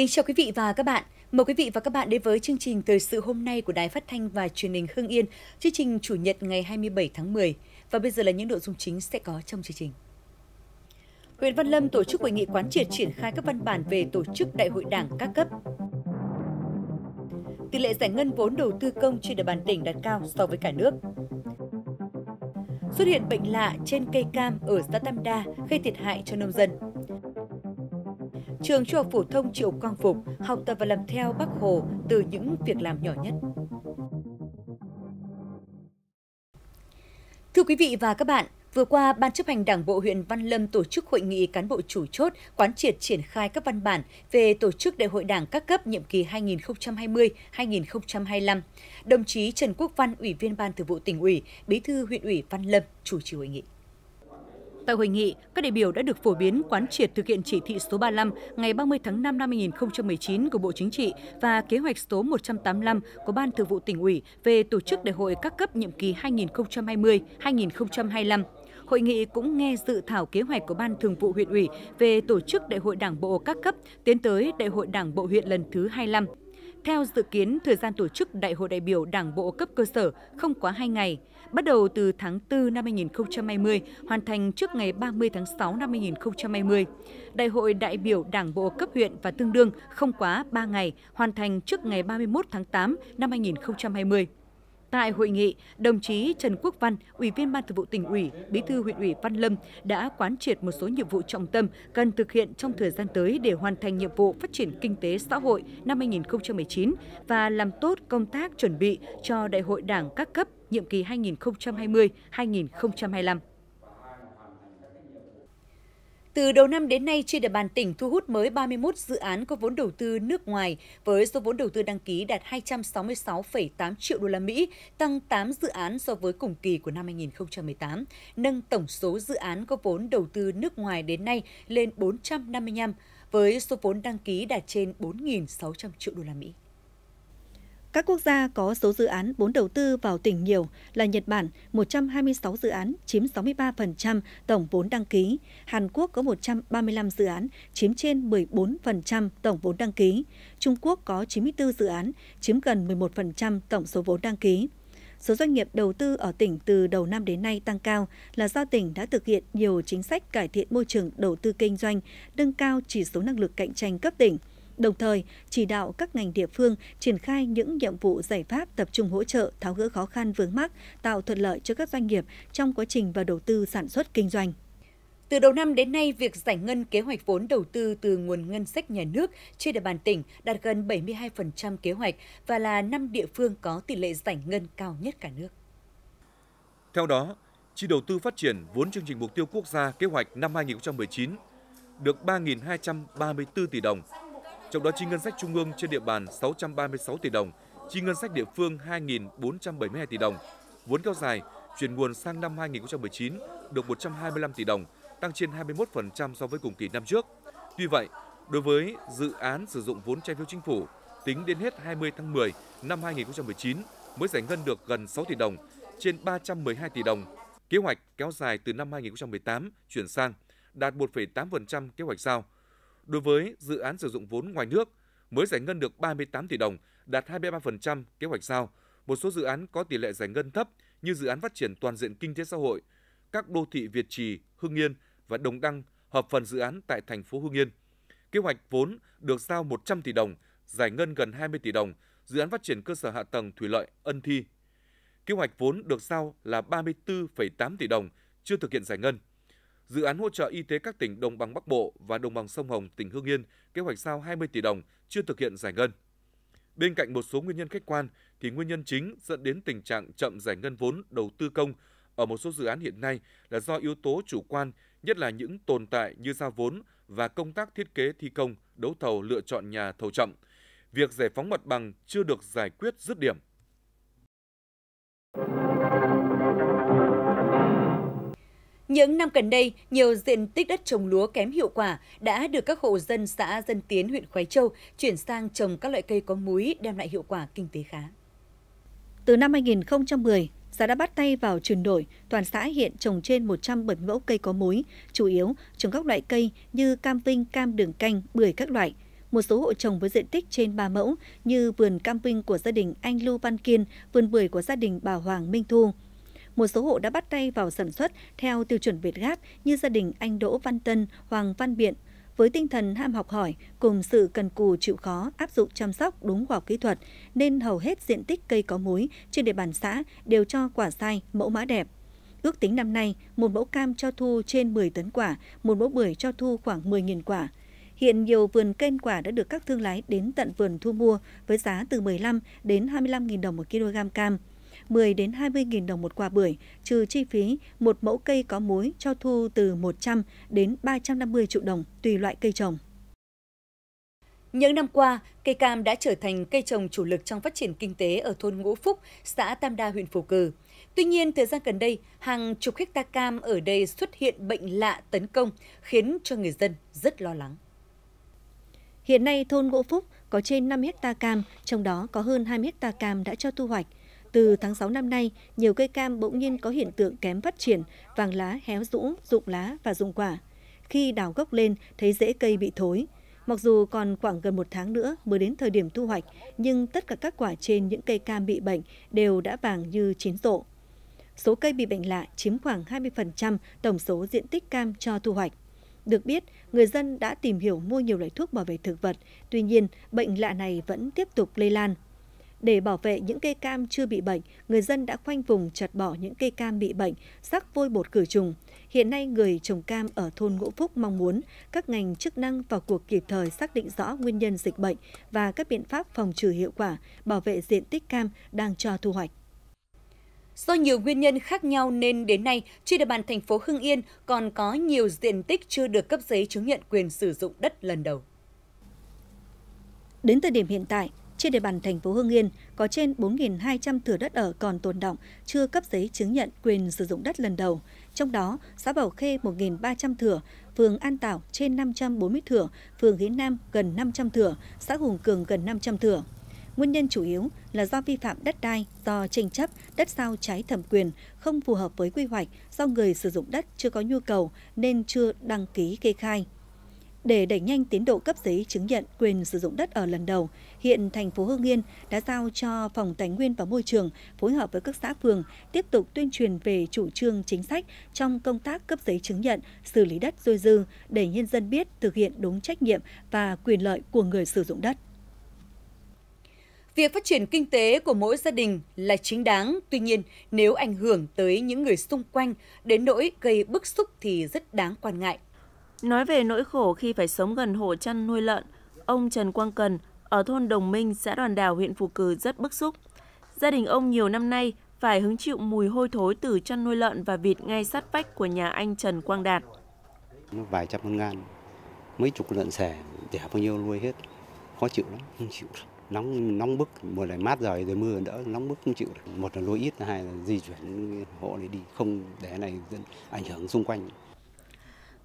Kính chào quý vị và các bạn. Mời quý vị và các bạn đến với chương trình Thời sự hôm nay của Đài Phát thanh và Truyền hình Hưng Yên, chương trình chủ nhật ngày 27 tháng 10. Và bây giờ là những nội dung chính sẽ có trong chương trình. Huyện Văn Lâm tổ chức hội nghị quán triệt triển khai các văn bản về tổ chức đại hội đảng các cấp. Tỷ lệ giải ngân vốn đầu tư công trên địa bàn tỉnh đạt cao so với cả nước. Xuất hiện bệnh lạ trên cây cam ở xã Tam Đa gây thiệt hại cho nông dân trường trung học phổ thông Triệu Quang Phục học tập và làm theo Bác Hồ từ những việc làm nhỏ nhất. Thưa quý vị và các bạn, Vừa qua, Ban chấp hành Đảng bộ huyện Văn Lâm tổ chức hội nghị cán bộ chủ chốt quán triệt triển khai các văn bản về tổ chức đại hội đảng các cấp nhiệm kỳ 2020-2025. Đồng chí Trần Quốc Văn, Ủy viên Ban Thường vụ tỉnh ủy, Bí thư huyện ủy Văn Lâm chủ trì hội nghị. Tại hội nghị, các đại biểu đã được phổ biến quán triệt thực hiện chỉ thị số 35 ngày 30 tháng 5 năm 2019 của Bộ Chính trị và kế hoạch số 185 của Ban Thường vụ tỉnh ủy về tổ chức đại hội các cấp nhiệm kỳ 2020-2025. Hội nghị cũng nghe dự thảo kế hoạch của Ban Thường vụ huyện ủy về tổ chức đại hội Đảng bộ các cấp tiến tới đại hội Đảng bộ huyện lần thứ 25. Theo dự kiến, thời gian tổ chức Đại hội đại biểu Đảng bộ cấp cơ sở không quá 2 ngày – bắt đầu từ tháng 4 năm 2020, hoàn thành trước ngày 30 tháng 6 năm 2020. Đại hội đại biểu Đảng bộ cấp huyện và tương đương không quá 3 ngày, hoàn thành trước ngày 31 tháng 8 năm 2020. Tại hội nghị, đồng chí Trần Quốc Văn, Ủy viên Ban Thường vụ tỉnh ủy, Bí thư huyện ủy Văn Lâm đã quán triệt một số nhiệm vụ trọng tâm cần thực hiện trong thời gian tới để hoàn thành nhiệm vụ phát triển kinh tế xã hội năm 2019 và làm tốt công tác chuẩn bị cho Đại hội Đảng các cấp nhiệm kỳ 2020-2025. Từ đầu năm đến nay, trên địa bàn tỉnh thu hút mới 31 dự án có vốn đầu tư nước ngoài với số vốn đầu tư đăng ký đạt 266,8 triệu đô la Mỹ, tăng 8 dự án so với cùng kỳ của năm 2018, nâng tổng số dự án có vốn đầu tư nước ngoài đến nay lên 455 với số vốn đăng ký đạt trên 4.600 triệu đô la Mỹ. Các quốc gia có số dự án vốn đầu tư vào tỉnh nhiều là Nhật Bản 126 dự án chiếm 63% tổng vốn đăng ký, Hàn Quốc có 135 dự án chiếm trên 14% tổng vốn đăng ký, Trung Quốc có 94 dự án chiếm gần 11% tổng số vốn đăng ký. Số doanh nghiệp đầu tư ở tỉnh từ đầu năm đến nay tăng cao là do tỉnh đã thực hiện nhiều chính sách cải thiện môi trường đầu tư kinh doanh, nâng cao chỉ số năng lực cạnh tranh cấp tỉnh – đồng thời chỉ đạo các ngành địa phương triển khai những nhiệm vụ giải pháp tập trung hỗ trợ tháo gỡ khó khăn vướng mắc, tạo thuận lợi cho các doanh nghiệp trong quá trình và đầu tư sản xuất kinh doanh. Từ đầu năm đến nay, việc giải ngân kế hoạch vốn đầu tư từ nguồn ngân sách nhà nước trên địa bàn tỉnh đạt gần 72% kế hoạch và là năm địa phương có tỷ lệ giải ngân cao nhất cả nước. Theo đó, chi đầu tư phát triển vốn chương trình mục tiêu quốc gia kế hoạch năm 2019 được 3.234 tỷ đồng, trong đó chi ngân sách trung ương trên địa bàn 636 tỷ đồng, chi ngân sách địa phương 2.472 tỷ đồng. Vốn kéo dài chuyển nguồn sang năm 2019 được 125 tỷ đồng, tăng trên 21% so với cùng kỳ năm trước. Tuy vậy, đối với dự án sử dụng vốn trái phiếu chính phủ, tính đến hết 20 tháng 10 năm 2019 mới giải ngân được gần 6 tỷ đồng, trên 312 tỷ đồng. Kế hoạch kéo dài từ năm 2018 chuyển sang đạt 1,8% kế hoạch giao. Đối với dự án sử dụng vốn ngoài nước, mới giải ngân được 38 tỷ đồng, đạt 23% kế hoạch sao Một số dự án có tỷ lệ giải ngân thấp như dự án phát triển toàn diện kinh tế xã hội, các đô thị Việt Trì, Hưng Yên và Đồng Đăng hợp phần dự án tại thành phố Hưng Yên. Kế hoạch vốn được giao 100 tỷ đồng, giải ngân gần 20 tỷ đồng, dự án phát triển cơ sở hạ tầng thủy lợi Ân Thi. Kế hoạch vốn được giao là 34,8 tỷ đồng, chưa thực hiện giải ngân. Dự án hỗ trợ y tế các tỉnh Đồng bằng Bắc Bộ và Đồng bằng sông Hồng tỉnh Hương Yên kế hoạch giao 20 tỷ đồng chưa thực hiện giải ngân. Bên cạnh một số nguyên nhân khách quan thì nguyên nhân chính dẫn đến tình trạng chậm giải ngân vốn đầu tư công ở một số dự án hiện nay là do yếu tố chủ quan, nhất là những tồn tại như giao vốn và công tác thiết kế thi công, đấu thầu lựa chọn nhà thầu chậm. Việc giải phóng mặt bằng chưa được giải quyết dứt điểm. Những năm gần đây, nhiều diện tích đất trồng lúa kém hiệu quả đã được các hộ dân xã Dân Tiến, huyện Khói Châu chuyển sang trồng các loại cây có múi đem lại hiệu quả kinh tế khá. Từ năm 2010, xã đã bắt tay vào chuyển đổi, toàn xã hiện trồng trên 170 mẫu cây có múi, chủ yếu trồng các loại cây như cam vinh, cam đường canh, bưởi các loại. Một số hộ trồng với diện tích trên 3 mẫu như vườn cam vinh của gia đình anh Lưu Văn Kiên, vườn bưởi của gia đình bà Hoàng Minh Thu, một số hộ đã bắt tay vào sản xuất theo tiêu chuẩn Việt Gáp như gia đình anh Đỗ Văn Tân, Hoàng Văn Biện. Với tinh thần ham học hỏi cùng sự cần cù chịu khó áp dụng chăm sóc đúng khoa học kỹ thuật, nên hầu hết diện tích cây có múi trên địa bàn xã đều cho quả sai mẫu mã đẹp. Ước tính năm nay, một mẫu cam cho thu trên 10 tấn quả, một mẫu bưởi cho thu khoảng 10.000 quả. Hiện nhiều vườn kênh quả đã được các thương lái đến tận vườn thu mua với giá từ 15 đến 25.000 đồng một kg cam. 10 đến 20.000 đồng một quả bưởi, trừ chi phí một mẫu cây có muối cho thu từ 100 đến 350 triệu đồng tùy loại cây trồng. Những năm qua, cây cam đã trở thành cây trồng chủ lực trong phát triển kinh tế ở thôn Ngũ Phúc, xã Tam Đa, huyện Phú Cừ. Tuy nhiên, thời gian gần đây, hàng chục hecta cam ở đây xuất hiện bệnh lạ tấn công, khiến cho người dân rất lo lắng. Hiện nay, thôn Ngũ Phúc có trên 5 hecta cam, trong đó có hơn 2 hecta cam đã cho thu hoạch. Từ tháng 6 năm nay, nhiều cây cam bỗng nhiên có hiện tượng kém phát triển, vàng lá héo rũ, rụng lá và rụng quả. Khi đào gốc lên, thấy rễ cây bị thối. Mặc dù còn khoảng gần một tháng nữa mới đến thời điểm thu hoạch, nhưng tất cả các quả trên những cây cam bị bệnh đều đã vàng như chín rộ. Số cây bị bệnh lạ chiếm khoảng 20% tổng số diện tích cam cho thu hoạch. Được biết, người dân đã tìm hiểu mua nhiều loại thuốc bảo vệ thực vật, tuy nhiên bệnh lạ này vẫn tiếp tục lây lan. Để bảo vệ những cây cam chưa bị bệnh, người dân đã khoanh vùng chặt bỏ những cây cam bị bệnh, rắc vôi bột khử trùng. Hiện nay, người trồng cam ở thôn Ngũ Phúc mong muốn các ngành chức năng vào cuộc kịp thời xác định rõ nguyên nhân dịch bệnh và các biện pháp phòng trừ hiệu quả, bảo vệ diện tích cam đang cho thu hoạch. Do nhiều nguyên nhân khác nhau nên đến nay, trên địa bàn thành phố Hưng Yên còn có nhiều diện tích chưa được cấp giấy chứng nhận quyền sử dụng đất lần đầu. Đến thời điểm hiện tại, trên địa bàn thành phố Hưng Yên có trên 4.200 thửa đất ở còn tồn động, chưa cấp giấy chứng nhận quyền sử dụng đất lần đầu. Trong đó, xã Bảo Khê 1.300 thửa, phường An Tảo trên 540 thửa, phường Hiến Nam gần 500 thửa, xã Hùng Cường gần 500 thửa. Nguyên nhân chủ yếu là do vi phạm đất đai, do tranh chấp, đất sao trái thẩm quyền, không phù hợp với quy hoạch, do người sử dụng đất chưa có nhu cầu nên chưa đăng ký kê khai. Để đẩy nhanh tiến độ cấp giấy chứng nhận quyền sử dụng đất ở lần đầu, hiện thành phố Hương Yên đã giao cho Phòng Tài nguyên và Môi trường phối hợp với các xã phường tiếp tục tuyên truyền về chủ trương chính sách trong công tác cấp giấy chứng nhận, xử lý đất dôi dư để nhân dân biết thực hiện đúng trách nhiệm và quyền lợi của người sử dụng đất. Việc phát triển kinh tế của mỗi gia đình là chính đáng, tuy nhiên nếu ảnh hưởng tới những người xung quanh đến nỗi gây bức xúc thì rất đáng quan ngại. Nói về nỗi khổ khi phải sống gần hộ chăn nuôi lợn, ông Trần Quang Cần ở thôn Đồng Minh, xã Đoàn Đào, huyện Phù Cử rất bức xúc. Gia đình ông nhiều năm nay phải hứng chịu mùi hôi thối từ chăn nuôi lợn và vịt ngay sát vách của nhà anh Trần Quang Đạt. Vài trăm con ngan, mấy chục lợn xẻ, đẻ bao nhiêu nuôi hết. Khó chịu lắm, không chịu lắm. Nóng, nóng bức, mùa này mát rồi, rồi mưa đỡ, nóng bức không chịu được. Một là nuôi ít, hai là di chuyển hộ này đi, không để này ảnh hưởng xung quanh.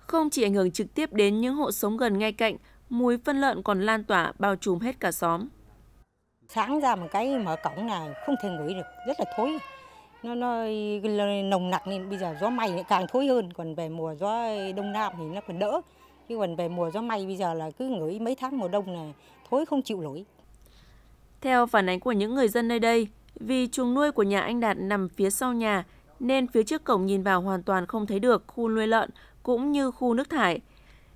Không chỉ ảnh hưởng trực tiếp đến những hộ sống gần ngay cạnh, mùi phân lợn còn lan tỏa bao trùm hết cả xóm. Sáng ra một cái mở cổng này không thể ngửi được, rất là thối. Nó, nó nồng nặc nên bây giờ gió mây càng thối hơn, còn về mùa gió đông nam thì nó còn đỡ. Chứ còn về mùa gió mây bây giờ là cứ ngửi mấy tháng mùa đông này thối không chịu nổi. Theo phản ánh của những người dân nơi đây, vì chuồng nuôi của nhà anh Đạt nằm phía sau nhà nên phía trước cổng nhìn vào hoàn toàn không thấy được khu nuôi lợn cũng như khu nước thải.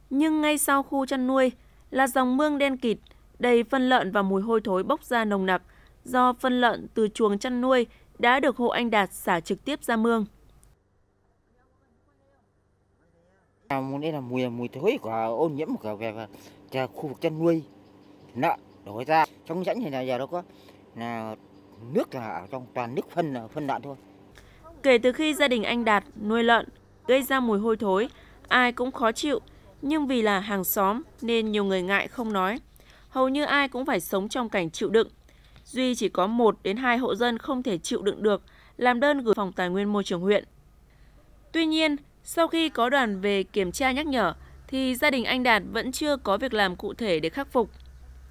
Nhưng ngay sau khu chăn nuôi là dòng mương đen kịt, đầy phân lợn và mùi hôi thối bốc ra nồng nặc do phân lợn từ chuồng chăn nuôi đã được hộ anh Đạt xả trực tiếp ra mương. Đây à, là mùi mùi thối của ô nhiễm của về, về khu vực chăn nuôi lợn đổ ra trong rãnh thì là giờ đâu có là nước là trong toàn nước phân phân lợn thôi. Kể từ khi gia đình anh Đạt nuôi lợn, gây ra mùi hôi thối, ai cũng khó chịu, nhưng vì là hàng xóm nên nhiều người ngại không nói. Hầu như ai cũng phải sống trong cảnh chịu đựng. Duy chỉ có 1 đến 2 hộ dân không thể chịu đựng được, làm đơn gửi phòng tài nguyên môi trường huyện. Tuy nhiên, sau khi có đoàn về kiểm tra nhắc nhở, thì gia đình anh Đạt vẫn chưa có việc làm cụ thể để khắc phục.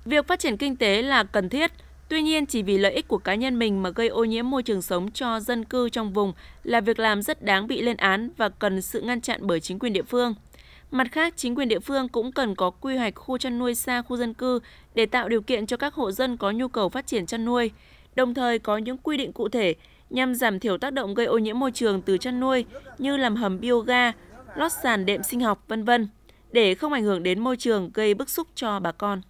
Việc phát triển kinh tế là cần thiết, Tuy nhiên, chỉ vì lợi ích của cá nhân mình mà gây ô nhiễm môi trường sống cho dân cư trong vùng là việc làm rất đáng bị lên án và cần sự ngăn chặn bởi chính quyền địa phương. Mặt khác, chính quyền địa phương cũng cần có quy hoạch khu chăn nuôi xa khu dân cư để tạo điều kiện cho các hộ dân có nhu cầu phát triển chăn nuôi, đồng thời có những quy định cụ thể nhằm giảm thiểu tác động gây ô nhiễm môi trường từ chăn nuôi như làm hầm bioga, lót sàn đệm sinh học, vân vân để không ảnh hưởng đến môi trường gây bức xúc cho bà con.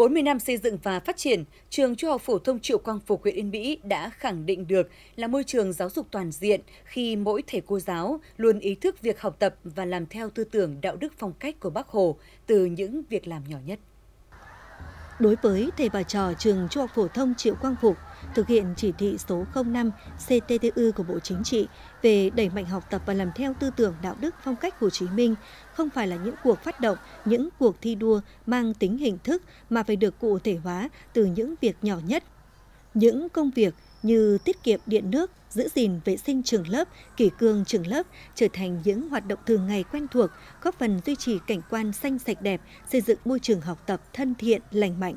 40 năm xây dựng và phát triển, trường Trung học phổ thông Triệu Quang Phục huyện Yên Mỹ đã khẳng định được là môi trường giáo dục toàn diện khi mỗi thầy cô giáo luôn ý thức việc học tập và làm theo tư tưởng đạo đức phong cách của Bác Hồ từ những việc làm nhỏ nhất đối với thầy và trò trường Trung học phổ thông Triệu Quang Phục thực hiện chỉ thị số 05 CTTU của Bộ Chính trị về đẩy mạnh học tập và làm theo tư tưởng đạo đức phong cách Hồ Chí Minh không phải là những cuộc phát động, những cuộc thi đua mang tính hình thức mà phải được cụ thể hóa từ những việc nhỏ nhất. Những công việc, như tiết kiệm điện nước, giữ gìn vệ sinh trường lớp, kỷ cương trường lớp trở thành những hoạt động thường ngày quen thuộc, góp phần duy trì cảnh quan xanh sạch đẹp, xây dựng môi trường học tập thân thiện, lành mạnh.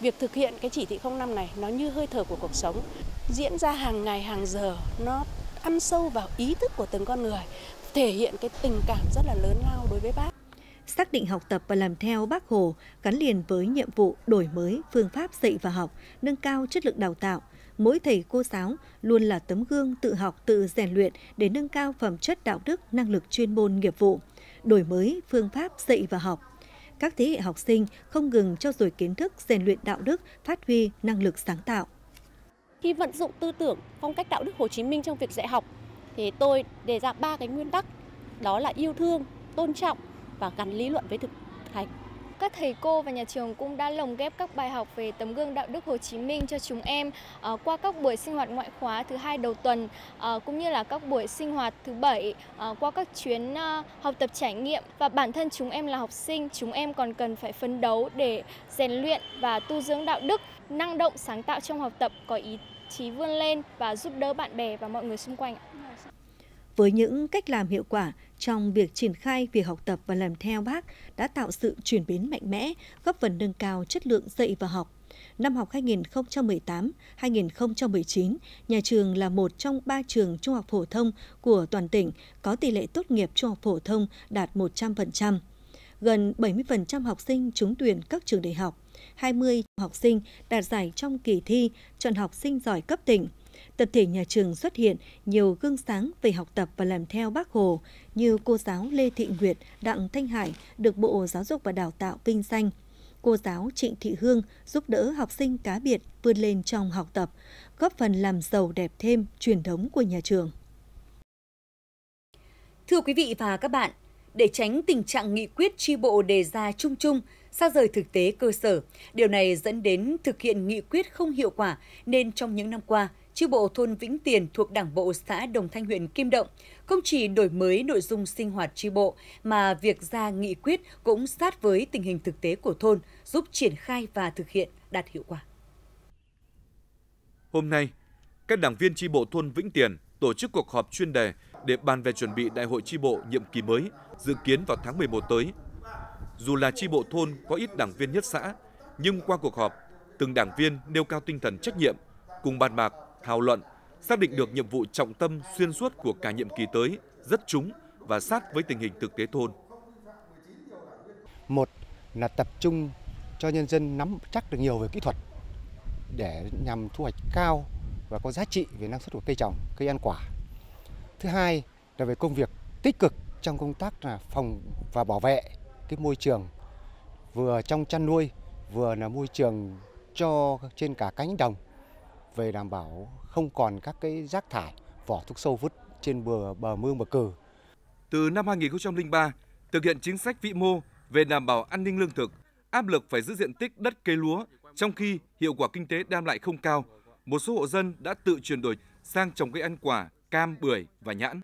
Việc thực hiện cái chỉ thị 05 này nó như hơi thở của cuộc sống, diễn ra hàng ngày hàng giờ, nó ăn sâu vào ý thức của từng con người, thể hiện cái tình cảm rất là lớn lao đối với bác xác định học tập và làm theo Bác Hồ gắn liền với nhiệm vụ đổi mới phương pháp dạy và học, nâng cao chất lượng đào tạo, mỗi thầy cô giáo luôn là tấm gương tự học, tự rèn luyện để nâng cao phẩm chất đạo đức, năng lực chuyên môn nghiệp vụ, đổi mới phương pháp dạy và học. Các thế hệ học sinh không ngừng cho dồi kiến thức, rèn luyện đạo đức, phát huy năng lực sáng tạo. Khi vận dụng tư tưởng, phong cách đạo đức Hồ Chí Minh trong việc dạy học thì tôi đề ra ba cái nguyên tắc đó là yêu thương, tôn trọng và gắn lý luận với thực hành. Các thầy cô và nhà trường cũng đã lồng ghép các bài học về tấm gương đạo đức Hồ Chí Minh cho chúng em uh, qua các buổi sinh hoạt ngoại khóa thứ hai đầu tuần uh, cũng như là các buổi sinh hoạt thứ bảy uh, qua các chuyến uh, học tập trải nghiệm và bản thân chúng em là học sinh chúng em còn cần phải phấn đấu để rèn luyện và tu dưỡng đạo đức năng động sáng tạo trong học tập có ý chí vươn lên và giúp đỡ bạn bè và mọi người xung quanh với những cách làm hiệu quả trong việc triển khai việc học tập và làm theo bác đã tạo sự chuyển biến mạnh mẽ, góp phần nâng cao chất lượng dạy và học. Năm học 2018-2019, nhà trường là một trong ba trường trung học phổ thông của toàn tỉnh có tỷ lệ tốt nghiệp trung học phổ thông đạt 100%. Gần 70% học sinh trúng tuyển các trường đại học, 20 học sinh đạt giải trong kỳ thi chọn học sinh giỏi cấp tỉnh – tập thể nhà trường xuất hiện nhiều gương sáng về học tập và làm theo bác Hồ như cô giáo Lê Thị Nguyệt, Đặng Thanh Hải được Bộ Giáo dục và Đào tạo vinh danh. Cô giáo Trịnh Thị Hương giúp đỡ học sinh cá biệt vươn lên trong học tập, góp phần làm giàu đẹp thêm truyền thống của nhà trường. Thưa quý vị và các bạn, để tránh tình trạng nghị quyết tri bộ đề ra chung chung, xa rời thực tế cơ sở. Điều này dẫn đến thực hiện nghị quyết không hiệu quả nên trong những năm qua, chi bộ thôn Vĩnh Tiền thuộc Đảng bộ xã Đồng Thanh huyện Kim Động, không chỉ đổi mới nội dung sinh hoạt chi bộ mà việc ra nghị quyết cũng sát với tình hình thực tế của thôn, giúp triển khai và thực hiện đạt hiệu quả. Hôm nay, các đảng viên chi bộ thôn Vĩnh Tiền tổ chức cuộc họp chuyên đề để bàn về chuẩn bị đại hội chi bộ nhiệm kỳ mới, dự kiến vào tháng 11 tới. Dù là chi bộ thôn có ít đảng viên nhất xã, nhưng qua cuộc họp, từng đảng viên nêu cao tinh thần trách nhiệm, cùng bàn bạc thảo luận, xác định được nhiệm vụ trọng tâm xuyên suốt của cả nhiệm kỳ tới rất trúng và sát với tình hình thực tế thôn. Một là tập trung cho nhân dân nắm chắc được nhiều về kỹ thuật để nhằm thu hoạch cao và có giá trị về năng suất của cây trồng, cây ăn quả. Thứ hai là về công việc tích cực trong công tác là phòng và bảo vệ cái môi trường vừa trong chăn nuôi vừa là môi trường cho trên cả cánh đồng về đảm bảo không còn các cái rác thải vỏ thuốc sâu vứt trên bờ bờ mương bờ cừ. Từ năm 2003, thực hiện chính sách vĩ mô về đảm bảo an ninh lương thực, áp lực phải giữ diện tích đất cây lúa, trong khi hiệu quả kinh tế đem lại không cao, một số hộ dân đã tự chuyển đổi sang trồng cây ăn quả, cam, bưởi và nhãn.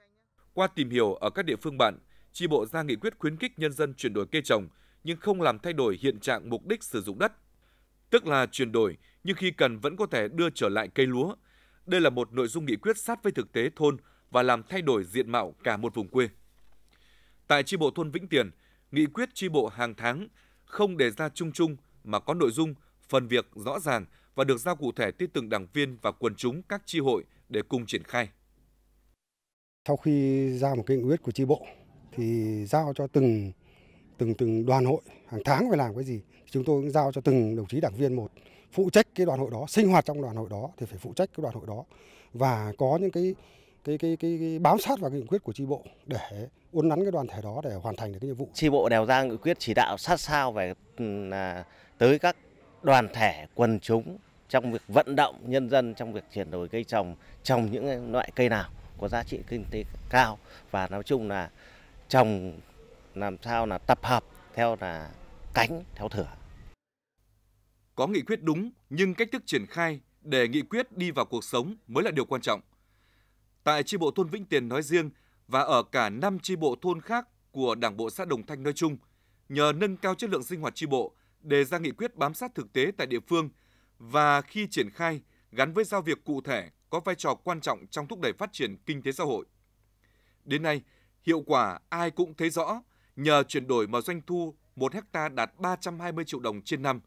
Qua tìm hiểu ở các địa phương bạn, chi bộ ra nghị quyết khuyến khích nhân dân chuyển đổi cây trồng nhưng không làm thay đổi hiện trạng mục đích sử dụng đất tức là chuyển đổi nhưng khi cần vẫn có thể đưa trở lại cây lúa. Đây là một nội dung nghị quyết sát với thực tế thôn và làm thay đổi diện mạo cả một vùng quê. Tại chi bộ thôn Vĩnh Tiền, nghị quyết chi bộ hàng tháng không đề ra chung chung mà có nội dung, phần việc rõ ràng và được giao cụ thể tới từng đảng viên và quần chúng các chi hội để cùng triển khai. Sau khi ra một cái nghị quyết của chi bộ thì giao cho từng từng từng đoàn hội hàng tháng phải làm cái gì chúng tôi cũng giao cho từng đồng chí đảng viên một phụ trách cái đoàn hội đó sinh hoạt trong đoàn hội đó thì phải phụ trách cái đoàn hội đó và có những cái cái cái cái, cái bám sát vào cái nghị quyết của tri bộ để uốn nắn cái đoàn thể đó để hoàn thành được cái nhiệm vụ tri bộ đều ra nghị quyết chỉ đạo sát sao về ừ, tới các đoàn thể quần chúng trong việc vận động nhân dân trong việc chuyển đổi cây trồng trồng những loại cây nào có giá trị kinh tế cao và nói chung là trồng làm sao là tập hợp theo là cánh theo thửa. Có nghị quyết đúng nhưng cách thức triển khai để nghị quyết đi vào cuộc sống mới là điều quan trọng. Tại chi bộ thôn Vĩnh Tiền nói riêng và ở cả năm chi bộ thôn khác của Đảng bộ xã Đồng Thanh nói chung, nhờ nâng cao chất lượng sinh hoạt chi bộ, đề ra nghị quyết bám sát thực tế tại địa phương và khi triển khai gắn với giao việc cụ thể có vai trò quan trọng trong thúc đẩy phát triển kinh tế xã hội. Đến nay, hiệu quả ai cũng thấy rõ, Nhờ chuyển đổi mà doanh thu 1 hecta đạt 320 triệu đồng trên năm.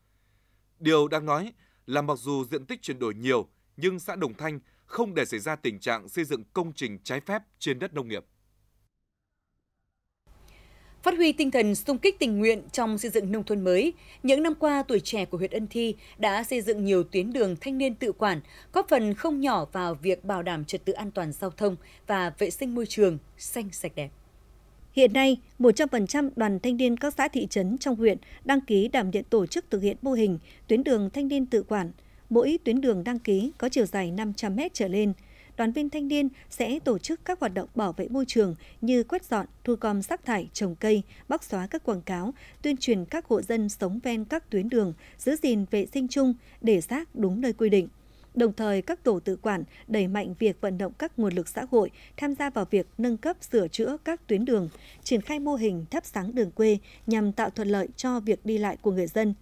Điều đang nói là mặc dù diện tích chuyển đổi nhiều, nhưng xã Đồng Thanh không để xảy ra tình trạng xây dựng công trình trái phép trên đất nông nghiệp. Phát huy tinh thần xung kích tình nguyện trong xây dựng nông thôn mới, những năm qua tuổi trẻ của huyện Ân Thi đã xây dựng nhiều tuyến đường thanh niên tự quản, góp phần không nhỏ vào việc bảo đảm trật tự an toàn giao thông và vệ sinh môi trường xanh sạch đẹp. Hiện nay, 100% đoàn thanh niên các xã thị trấn trong huyện đăng ký đảm nhận tổ chức thực hiện mô hình tuyến đường thanh niên tự quản. Mỗi tuyến đường đăng ký có chiều dài 500 m trở lên. Đoàn viên thanh niên sẽ tổ chức các hoạt động bảo vệ môi trường như quét dọn, thu gom rác thải, trồng cây, bóc xóa các quảng cáo, tuyên truyền các hộ dân sống ven các tuyến đường, giữ gìn vệ sinh chung, để rác đúng nơi quy định. Đồng thời, các tổ tự quản đẩy mạnh việc vận động các nguồn lực xã hội tham gia vào việc nâng cấp sửa chữa các tuyến đường, triển khai mô hình thắp sáng đường quê nhằm tạo thuận lợi cho việc đi lại của người dân.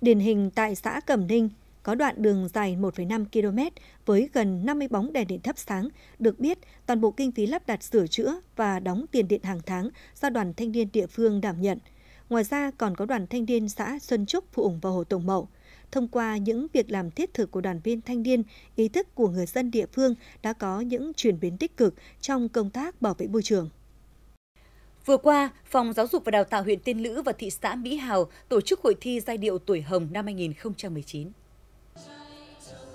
Điển hình tại xã Cẩm Ninh, có đoạn đường dài 1,5 km với gần 50 bóng đèn điện thắp sáng. Được biết, toàn bộ kinh phí lắp đặt sửa chữa và đóng tiền điện hàng tháng do đoàn thanh niên địa phương đảm nhận. Ngoài ra còn có đoàn thanh niên xã Xuân Trúc phụ ủng vào Hồ Tổng Mậu. Thông qua những việc làm thiết thực của đoàn viên thanh niên, ý thức của người dân địa phương đã có những chuyển biến tích cực trong công tác bảo vệ môi trường. Vừa qua, Phòng Giáo dục và Đào tạo huyện Tiên Lữ và thị xã Mỹ Hào tổ chức hội thi giai điệu tuổi hồng năm 2019.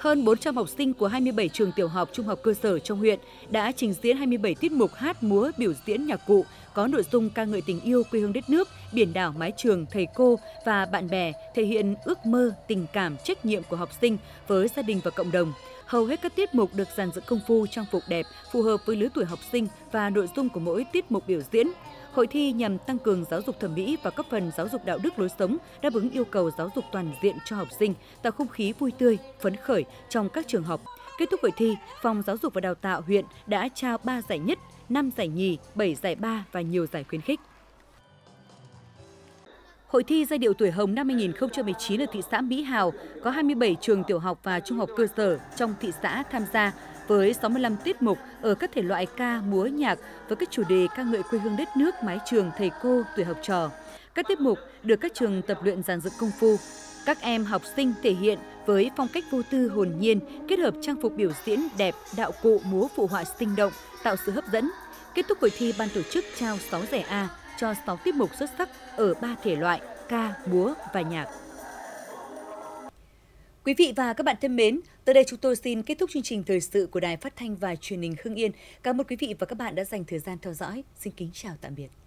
Hơn 400 học sinh của 27 trường tiểu học, trung học cơ sở trong huyện đã trình diễn 27 tiết mục hát, múa, biểu diễn nhạc cụ có nội dung ca ngợi tình yêu quê hương đất nước, biển đảo mái trường, thầy cô và bạn bè, thể hiện ước mơ, tình cảm, trách nhiệm của học sinh với gia đình và cộng đồng. Hầu hết các tiết mục được dàn dựng công phu trang phục đẹp, phù hợp với lứa tuổi học sinh và nội dung của mỗi tiết mục biểu diễn. Hội thi nhằm tăng cường giáo dục thẩm mỹ và cấp phần giáo dục đạo đức lối sống, đáp ứng yêu cầu giáo dục toàn diện cho học sinh, tạo không khí vui tươi, phấn khởi trong các trường học. Kết thúc hội thi, Phòng Giáo dục và Đào tạo huyện đã trao 3 giải nhất, 5 giải nhì, 7 giải ba và nhiều giải khuyến khích. Hội thi giai điệu tuổi Hồng năm 2019 ở thị xã Mỹ Hào có 27 trường tiểu học và trung học cơ sở trong thị xã tham gia với 65 tiết mục ở các thể loại ca, múa, nhạc với các chủ đề ca ngợi quê hương đất nước, mái trường, thầy cô, tuổi học trò. Các tiết mục được các trường tập luyện giàn dựng công phu. Các em học sinh thể hiện với phong cách vô tư hồn nhiên, kết hợp trang phục biểu diễn đẹp, đạo cụ múa phụ họa sinh động, tạo sự hấp dẫn. Kết thúc hội thi, ban tổ chức trao 6 giải A, cho 6 tiết mục xuất sắc ở 3 thể loại ca, múa và nhạc. Quý vị và các bạn thân mến, tới đây chúng tôi xin kết thúc chương trình thời sự của Đài Phát thanh và Truyền hình Hưng Yên. Cảm ơn quý vị và các bạn đã dành thời gian theo dõi. Xin kính chào tạm biệt.